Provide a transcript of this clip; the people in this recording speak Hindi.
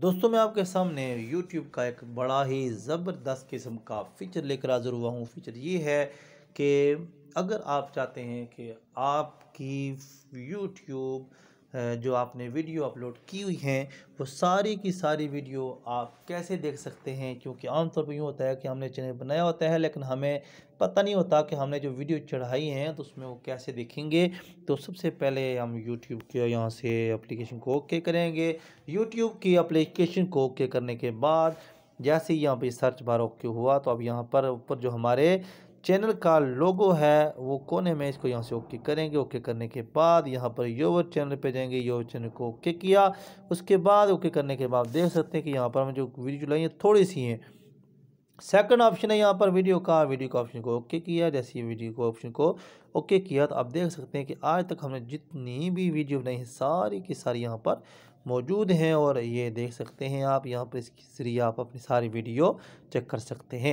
दोस्तों मैं आपके सामने YouTube का एक बड़ा ही ज़बरदस्त किस्म का फ़ीचर लेकर हाजिर हुआ हूँ फ़ीचर ये है कि अगर आप चाहते हैं कि आपकी YouTube जो आपने वीडियो अपलोड की हुई हैं वो सारी की सारी वीडियो आप कैसे देख सकते हैं क्योंकि आमतौर पर यूँ होता है कि हमने चैनल बनाया होता है लेकिन हमें पता नहीं होता कि हमने जो वीडियो चढ़ाई हैं तो उसमें वो कैसे देखेंगे तो सबसे पहले हम यूट्यूब के यहाँ से अप्लीकेशन को ओके करेंगे यूट्यूब की अप्लीकेशन को ओके करने के बाद जैसे ही यहाँ पर सर्च बार ओके हुआ तो अब यहाँ पर ऊपर जो हमारे चैनल का लोगो है वो कोने में इसको यहाँ से ओके करेंगे ओके करने के बाद यहाँ पर योवर चैनल पे जाएंगे योवर चैनल को ओके किया उसके बाद ओके करने के बाद देख सकते हैं कि यहाँ पर हम जो वीडियो चलाई है थोड़ी सी हैं सेकंड ऑप्शन है यहाँ पर वीडियो का वीडियो का ऑप्शन को ओके किया जैसे वीडियो को ऑप्शन को ओके किया तो आप देख सकते हैं कि आज तक हमने जितनी भी वीडियो बनाई है सारी की सारी यहाँ पर मौजूद हैं और ये देख सकते हैं आप यहाँ पर इसके ज़रिए आप अपनी सारी वीडियो चेक कर सकते हैं